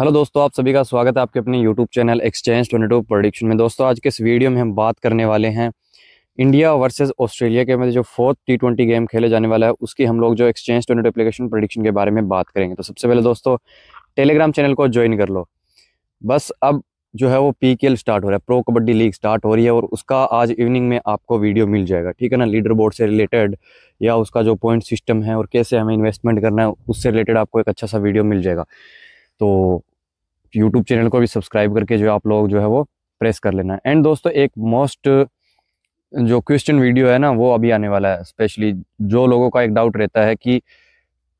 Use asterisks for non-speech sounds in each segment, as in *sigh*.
hello दोस्तों आप सभी का स्वागत है आपके अपने YouTube channel exchange twenty two prediction में दोस्तों आज के इस वीडियो में हम बात करने वाले हैं इंडिया वर्सेस ऑस्ट्रेलिया के में जो फोर्थ टी ट्वेंटी गेम खेले जाने वाला है उसकी हम लोग जो exchange twenty two application prediction के बारे में बात करेंगे तो सबसे पहले दोस्तों टेलीग्राम चैनल को ज्वाइन कर लो बस अब जो है वो पी स्टार्ट हो रहा है प्रो कबड्डी लीग स्टार्ट हो रही है और उसका आज इवनिंग में आपको वीडियो मिल जाएगा ठीक है ना लीडर बोर्ड से रिलेटेड या उसका जो पॉइंट सिस्टम है और कैसे हमें इन्वेस्टमेंट करना है उससे रिलेटेड आपको एक अच्छा सा वीडियो मिल जाएगा तो यूट्यूब चैनल को भी सब्सक्राइब करके जो आप लोग जो है वो प्रेस कर लेना एंड दोस्तों एक मोस्ट जो क्वेश्चन वीडियो है ना वो अभी आने वाला है स्पेशली जो लोगों का एक डाउट रहता है कि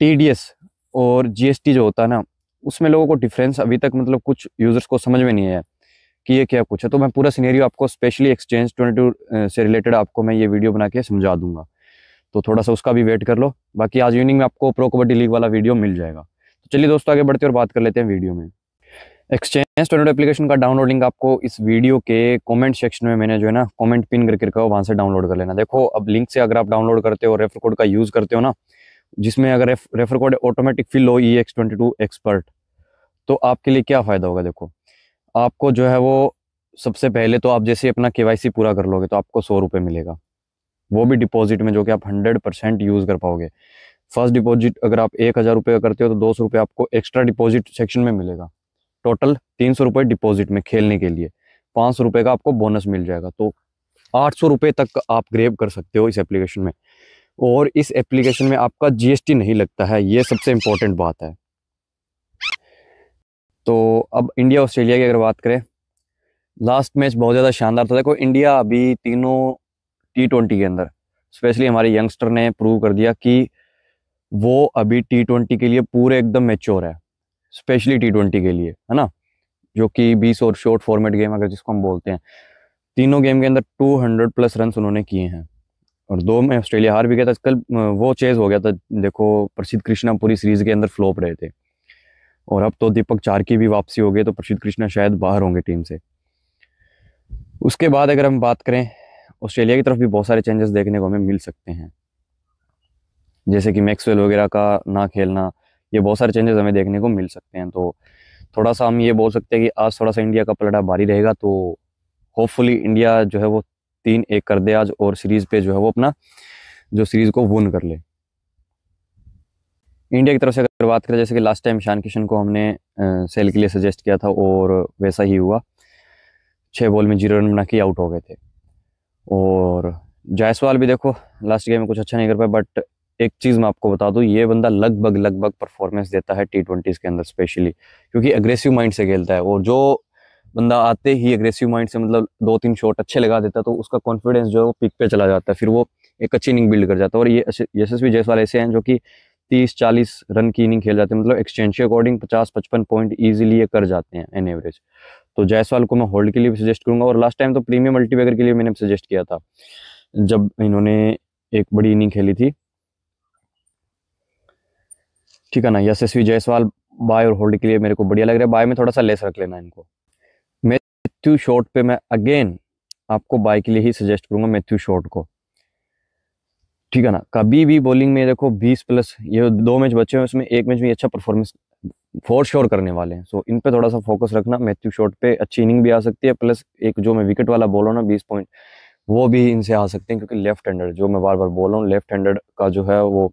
टी और जी जो होता है ना उसमें लोगों को डिफरेंस अभी तक मतलब कुछ यूज़र्स को समझ में नहीं है कि ये क्या कुछ है तो मैं पूरा सीनेरियो आपको स्पेशली एक्सचेंज ट्वेंटी से रिलेटेड आपको मैं ये वीडियो बना के समझा दूंगा तो थोड़ा सा उसका भी वेट कर लो बाकी आज इवनिंग में आपको प्रो कबड्डी लीग वाला वीडियो मिल जाएगा तो चलिए दोस्तों आगे बढ़ते और बात कर लेते हैं वीडियो में एक्सचेंज टोनेट एप्लीकेशन का डाउनलोड लिंक आपको इस वीडियो के कमेंट सेक्शन में मैंने जो है ना कमेंट पिन करके रखा हो वहाँ से डाउनलोड कर लेना देखो अब लिंक से अगर आप डाउनलोड करते हो रेफर कोड का यूज़ करते हो ना जिसमें अगर ref, refer code automatic fill हो E X twenty two expert तो आपके लिए क्या फ़ायदा होगा देखो आपको जो है वो सबसे पहले तो आप जैसे अपना के पूरा कर लोगे तो आपको सौ रुपये मिलेगा वो भी डिपॉजिट में जो कि आप हंड्रेड परसेंट यूज़ कर पाओगे फर्स्ट डिपॉजिट अगर आप एक हज़ार रुपये करते हो तो दो सौ रुपये आपको एक्स्ट्रा डिपॉजिट सेक्शन में मिलेगा टोटल तीन सौ रुपये डिपॉजिट में खेलने के लिए पाँच सौ रुपये का आपको बोनस मिल जाएगा तो आठ सौ रुपये तक आप ग्रेव कर सकते हो इस एप्लीकेशन में और इस एप्लीकेशन में आपका जीएसटी नहीं लगता है ये सबसे इम्पोर्टेंट बात है तो अब इंडिया ऑस्ट्रेलिया की अगर बात करें लास्ट मैच बहुत ज़्यादा शानदार था देखो इंडिया अभी तीनों टी ट्वेंटी के अंदर स्पेशली हमारे यंगस्टर ने प्रूव कर दिया कि वो अभी टी ट्वेंटी के लिए पूरे एकदम मेच्योर है स्पेशली टी ट्वेंटी के लिए है ना जो कि बीस और शॉर्ट फॉर्मेट गेम अगर जिसको हम बोलते हैं तीनों गेम के अंदर 200 प्लस रन उन्होंने किए हैं और दो में ऑस्ट्रेलिया हार भी गया था कल वो चेज हो गया था देखो प्रसिद्ध कृष्णा पूरी सीरीज के अंदर फ्लोप रहे थे और अब तो दीपक चार की भी वापसी हो गई तो प्रसिद्ध कृष्णा शायद बाहर होंगे टीम से उसके बाद अगर हम बात करें ऑस्ट्रेलिया की तरफ भी बहुत सारे चेंजेस देखने को हमें मिल सकते हैं जैसे कि मैक्सवेल वगैरह का ना खेलना ये बहुत सारे चेंजेस हमें देखने को मिल सकते हैं तो थोड़ा सा हम ये बोल सकते हैं कि आज थोड़ा सा इंडिया का पलटा भारी रहेगा तो होपफुली इंडिया जो है वो तीन एक कर दे आज और सीरीज पे जो है वो अपना जो सीरीज को वन कर ले इंडिया की तरफ से अगर बात करें जैसे कि लास्ट टाइम ईशान किशन को हमने सेल के लिए सजेस्ट किया था और वैसा ही हुआ छः बॉल में जीरो रन बना के आउट हो गए थे और जायसवाल भी देखो लास्ट गेम में कुछ अच्छा नहीं कर पाए बट एक चीज़ मैं आपको बता दू ये बंदा लगभग लगभग परफॉर्मेंस देता है टी ट्वेंटीज़ के अंदर स्पेशली क्योंकि अग्रेसिव माइंड से खेलता है और जो बंदा आते ही अग्रेसिव माइंड से मतलब दो तीन शॉट अच्छे लगा देता है तो उसका कॉन्फिडेंस जो है वो पिक पे चला जाता है फिर वो एक अच्छी इनिंग बिल्ड कर जाता है और ये यशस्वी जयसवाल ऐसे हैं जो कि तीस चालीस रन की इनिंग खेल जाते हैं मतलब एक्सचेंज के अकॉर्डिंग पचास पचपन पॉइंट ईजिली ये कर जाते हैं एन एवरेज तो जयसवाल को मैं होल्ड के लिए भी सजेस्ट करूंगा और लास्ट टाइम तो प्रीमियम मल्टीबैगर के लिए मैंने सजेस्ट किया था जब इन्होंने एक बड़ी इनिंग खेली थी ठीक है ना यशस्वी जयसवाल बाय और होल्ड के लिए मेरे को बढ़िया लग रहा है बाय में थोड़ा सा लेस रख लेना इनको मैथ्यू शॉर्ट पे मैं अगेन आपको बाय के लिए ही सजेस्ट करूंगा मैथ्यू शॉर्ट को ठीक है ना कभी भी बॉलिंग में देखो 20 प्लस ये दो मैच बचे हैं उसमें एक मैच में अच्छा परफॉर्मेंस फोर श्योर करने वाले हैं सो इन पे थोड़ा सा फोकस रखना मैथ्यू शॉर्ट पे अच्छी इनिंग भी आ सकती है प्लस एक जो मैं विकेट वाला बोल रहा हूँ ना बीस पॉइंट वो भी इनसे आ सकते हैं क्योंकि लेफ्ट हैंडर जो मैं बार बार बोल रहा हूँ लेफ्ट हैंडेड का जो है वो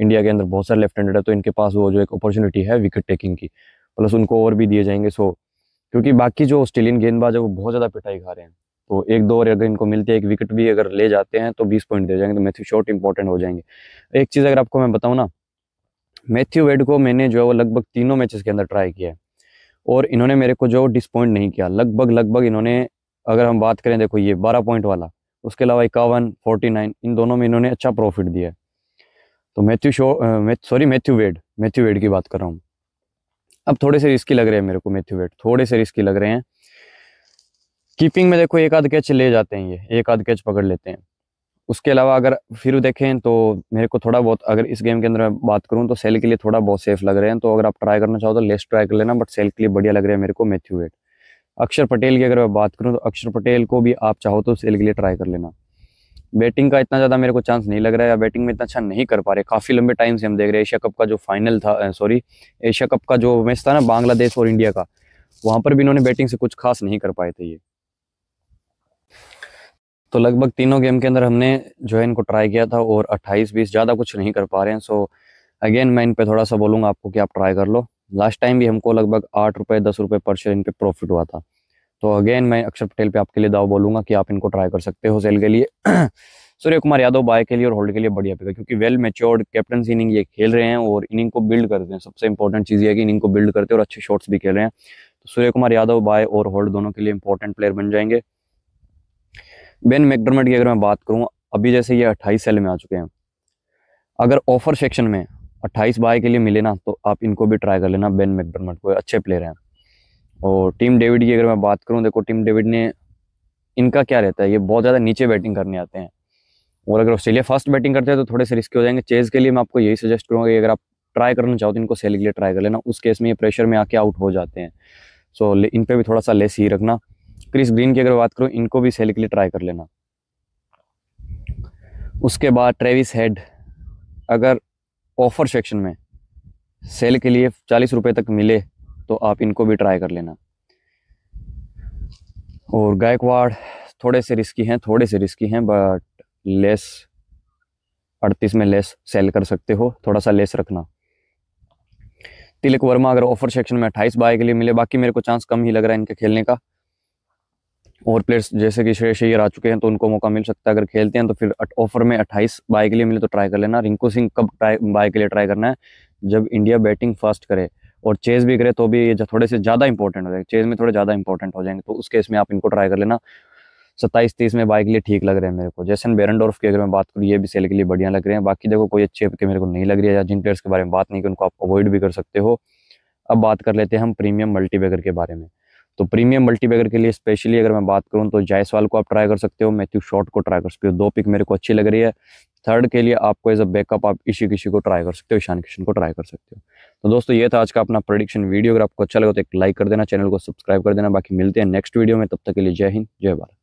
इंडिया के अंदर बहुत सारे लेफ्ट हैंडेड है तो इनके पास वो जो एक अपॉर्चुनिटी है विकेट टेकिंग की प्लस उनको ओवर भी दिए जाएंगे सो क्योंकि बाकी जो ऑस्ट्रेलियन गेंदबाज है वो बहुत ज़्यादा पिटाई खा रहे हैं तो एक दो ओवर अगर इनको मिलती है एक विकेट भी अगर ले जाते हैं तो बीस पॉइंट दे जाएंगे तो मैथ्यू शॉट इंपॉर्टेंट हो जाएंगे एक चीज़ अगर आपको मैं बताऊँ ना मैथ्यू वेड को मैंने जो है वो लगभग तीनों मैचेस के अंदर ट्राई किया है और इन्होंने मेरे को जो डिसपॉइंट नहीं किया लगभग लगभग इन्होंने अगर हम बात करें देखो ये बारह पॉइंट वाला उसके अलावा इक्यावन फोर्टी नाइन इन दोनों में इन्होंने अच्छा प्रॉफिट दिया है तो मैथ्यू शो sorry Matthew Wade Matthew Wade की बात कर रहा हूँ अब थोड़े से रिस्की लग रहे हैं मेरे को मैथ्यू वेड थोड़े से रिस्की लग रहे हैं कीपिंग में देखो एक आध कैच ले जाते हैं ये एक आध कैच पकड़ लेते हैं उसके अलावा अगर फिर देखें तो मेरे को थोड़ा बहुत अगर इस गेम के अंदर मैं बात करूँ तो सेल के लिए थोड़ा बहुत सेफ लग रहे हैं तो अगर आप ट्राई करना चाहो तो लेस ट्राई कर लेना बट सेल के लिए बढ़िया लग रहा है मेरे को मैथ्यू वेड अक्षर पटेल की अगर मैं बात करूँ तो अक्षर पटेल को भी आप चाहो तो सेल के लिए ट्राई कर लेना बैटिंग का इतना ज़्यादा मेरे को चांस नहीं लग रहा है या बैटिंग में इतना अच्छा नहीं कर पा रहे काफ़ी लंबे टाइम से हम देख रहे हैं एशिया कप का जो फाइनल था सॉरी एशिया कप का जो मैच था ना बांग्लादेश और इंडिया का वहाँ पर भी इन्होंने बैटिंग से कुछ खास नहीं कर पाए थे ये तो लगभग तीनों गेम के अंदर हमने जो है इनको ट्राई किया था और 28 बीस ज़्यादा कुछ नहीं कर पा रहे हैं सो अगेन मैं इन पर थोड़ा सा बोलूँगा आपको कि आप ट्राई कर लो लास्ट टाइम भी हमको लगभग आठ रुपये दस रुपये पर शेयर इन पर प्रॉफिट हुआ था तो अगेन मैं अक्षर पटेल पे आपके लिए दाव बोलूंगा कि आप इनको ट्राई कर सकते हो सेल के लिए *clears throat* सूर्य कुमार यादव बाय के लिए और होल्ड के लिए बढ़िया पेगा क्योंकि वेल मेच्योर्ड कैप्टनसी इनिंग ये खेल रहे हैं और इनिंग को बिल्ड करते हैं सबसे इंपॉर्टेंट चीज़ ये कि इनिंग को बिल्ड करते हैं और अच्छे शॉट्स भी खेल रहे हैं तो सूर्य कुमार यादव बाय और होल्ड दोनों के लिए इंपॉर्टेंट प्लेयर बन जाएंगे बेन मैकडोमेट की अगर मैं बात करूँ अभी जैसे ये अट्ठाईस सेल में आ चुके हैं अगर ऑफर सेक्शन में अट्ठाईस बाय के लिए मिले ना तो आप इनको भी ट्राई कर लेना बेन मैकडोमेट को अच्छे प्लेयर हैं और टीम डेविड की अगर मैं बात करूँ देखो टीम डेविड ने इनका क्या रहता है ये बहुत ज़्यादा नीचे बैटिंग करने आते हैं और अगर ऑस्ट्रेलिया फास्ट बैटिंग करते हैं तो थोड़े से रिस्क हो जाएंगे चेज़ के लिए मैं आपको यही सजेस्ट करूँगा कि अगर आप ट्राई करना चाहो तो इनको सेल के लिए ट्राई कर लेना उस केस में ये प्रेशर में आके आउट हो जाते हैं सो so, इन पर भी थोड़ा सा लेस ही रखना क्रिस ग्रीन की अगर बात करूँ इनको भी सेल के लिए ट्राई कर लेना उसके बाद ट्रेविस हेड अगर ऑफर सेक्शन में सेल के लिए चालीस रुपये तक मिले तो आप इनको भी ट्राई कर लेना और गायकवाड़ थोड़े से रिस्की हैं थोड़े से रिस्की हैं बट लेस 38 में लेस सेल कर सकते हो थोड़ा सा लेस रखना तिलक वर्मा अगर ऑफर सेक्शन में 28 बाय के लिए मिले बाकी मेरे को चांस कम ही लग रहा है इनके खेलने का और प्लेयर्स जैसे कि श्रेय अय्यर आ चुके हैं तो उनको मौका मिल सकता है अगर खेलते हैं तो फिर ऑफर में 28 बाय के लिए मिले तो ट्राई कर लेना रिंकू सिंह कब ट्राई बाय के लिए ट्राई करना है जब इंडिया बैटिंग फास्ट करे और चेज भी करे तो भी ये थोड़े से ज़्यादा इंपॉर्टेंट हो जाएंगे चेज में थोड़े ज़्यादा इंपॉर्टेंट हो जाएंगे तो उस केस में आप इनको ट्राई कर लेना सत्ताईस तीस में बाइक के लिए ठीक लग रहे हैं मेरे को जैसन बेरनडोर्फ की अगर मैं बात करूँ ये भी सेल के लिए बढ़िया लग रहे हैं बाकी देखो कोई अच्छे के मेरे को नहीं लग रही है या जिन प्लेयर्स के बारे में बात नहीं की उनको आप अवॉइड भी कर सकते हो अब बात कर लेते हैं हम प्रीमियम मल्टी के बारे में तो प्रीमियम मल्टी के लिए स्पेशली अगर मैं बात करूँ तो जायसवाल को आप ट्राई कर सकते हो मैथ्यू शॉर्ट को ट्राई कर सकते हो दो पिक मेरे को अच्छी लग रही है थर्ड के लिए आपको एज अ बैकअप आप इसी किसी को ट्राई कर सकते हो ईशान किशन को ट्राई कर सकते हो तो दोस्तों ये था आज का अपना प्रोडिक्शन वीडियो अगर आपको अच्छा लगे तो एक लाइक कर देना चैनल को सब्सक्राइब कर देना बाकी मिलते हैं नेक्स्ट वीडियो में तब तक के लिए जय हिंद जय भारत